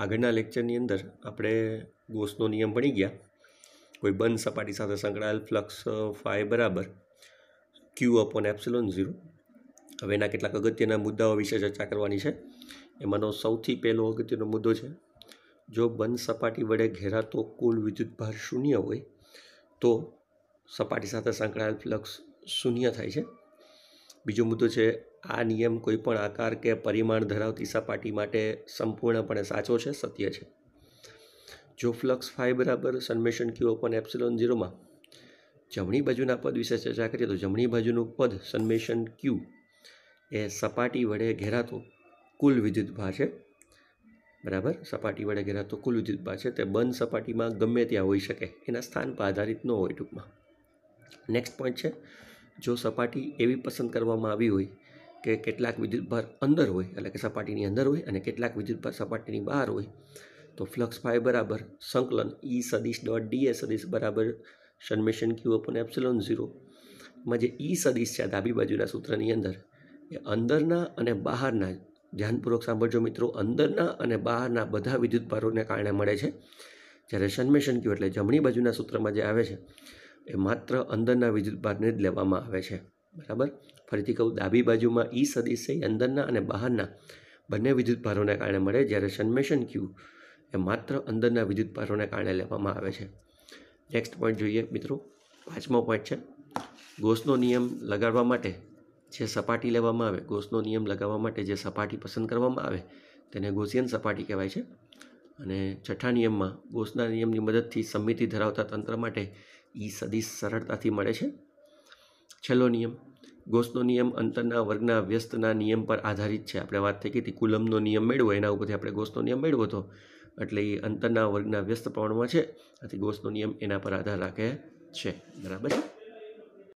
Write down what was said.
આગળના લેક્ચરની અંદર આપણે ગોસનો નિયમ ભણી ગયા કોઈ બંધ સપાટી સાથે સંકળાયેલ ફ્લક્સ ફાય બરાબર ક્યુ અપોન એપ્સિલોન ઝીરો હવે એના કેટલાક અગત્યના મુદ્દાઓ વિશે ચર્ચા કરવાની છે એમાંનો સૌથી પહેલો અગત્યનો મુદ્દો છે જો બંધ સપાટી વડે ઘેરાતો કુલ વિદ્યુતભાર શૂન્ય હોય તો સપાટી સાથે સંકળાયેલ ફ્લક્સ શૂન્ય થાય છે બીજો મુદ્દો છે આ નિયમ કોઈપણ આકાર કે પરિમાણ ધરાવતી સપાટી માટે સંપૂર્ણપણે સાચો છે સત્ય છે જો ફ્લક્સ ફાઈ બરાબર સન્મેશન ક્યુ ઓપન એપ્સિલોન ઝીરોમાં જમણી બાજુના પદ વિશે ચર્ચા કરીએ તો જમણી બાજુનું પદ સન્મેશન ક્યુ એ સપાટી વડે ઘેરાતો કુલ વિદ્યુતભાર છે બરાબર સપાટી વડે ઘેરાતો કુલ વિદ્યુતભાર છે તે બંધ સપાટીમાં ગમે ત્યાં હોઈ શકે એના સ્થાન પર આધારિત ન હોય ટૂંકમાં નેક્સ્ટ પોઈન્ટ છે જો સપાટી એવી પસંદ કરવામાં આવી હોય કે કેટલાક વિદ્યુતભાર અંદર હોય એટલે કે સપાટીની અંદર હોય અને કેટલાક વિદ્યુતભાર સપાટીની બહાર હોય તો ફ્લક્સ ફાઈ બરાબર સંકલન ઈ e સદીશ ડોટ ડી એ સદીશ બરાબર summation Q upon epsilon zero માં જે ઈ e સદીશ છે ડાબી બાજુના સૂત્રની અંદર એ અંદરના અને બહારના ધ્યાનપૂર્વક સાંભળજો મિત્રો અંદરના અને બહારના બધા વિદ્યુતભારોને કારણે મળે છે જ્યારે સન્મેશન ક્યુ એટલે જમણી બાજુના સૂત્રમાં જે આવે છે એ માત્ર અંદરના વિદ્યુતભારને જ લેવામાં આવે છે બરાબર ફરીથી કહું ડાબી બાજુમાં ઈ સદિશ એ અંદરના અને બહારના બંને વિદ્યુતભારોને કારણે મળે જ્યારે સન્મેશન ક્યુ એ માત્ર અંદરના વિદ્યુતભારોને કારણે લેવામાં આવે છે નેક્સ્ટ પોઈન્ટ જોઈએ મિત્રો પાંચમો પોઈન્ટ છે ગોસનો નિયમ લગાડવા માટે જે સપાટી લેવામાં આવે ગોસનો નિયમ લગાવવા માટે જે સપાટી પસંદ કરવામાં આવે તેને ગોસિયન સપાટી કહેવાય છે અને છઠ્ઠા નિયમમાં ગોસના નિયમની મદદથી સમિતિ ધરાવતા તંત્ર માટે એ સદી સરળતાથી મળે છે છેલ્લો નિયમ ગોસ્તનો નિયમ અંતરના વર્ગના વ્યસ્તના નિયમ પર આધારિત છે આપણે વાત થઈ હતી કુલમનો નિયમ મેળવો એના ઉપરથી આપણે ગોસનો નિયમ મેળવો હતો એટલે એ અંતરના વર્ગના વ્યસ્ત પ્રમાણમાં છે આથી ગોસ્તનો નિયમ એના પર આધાર રાખે છે બરાબર છે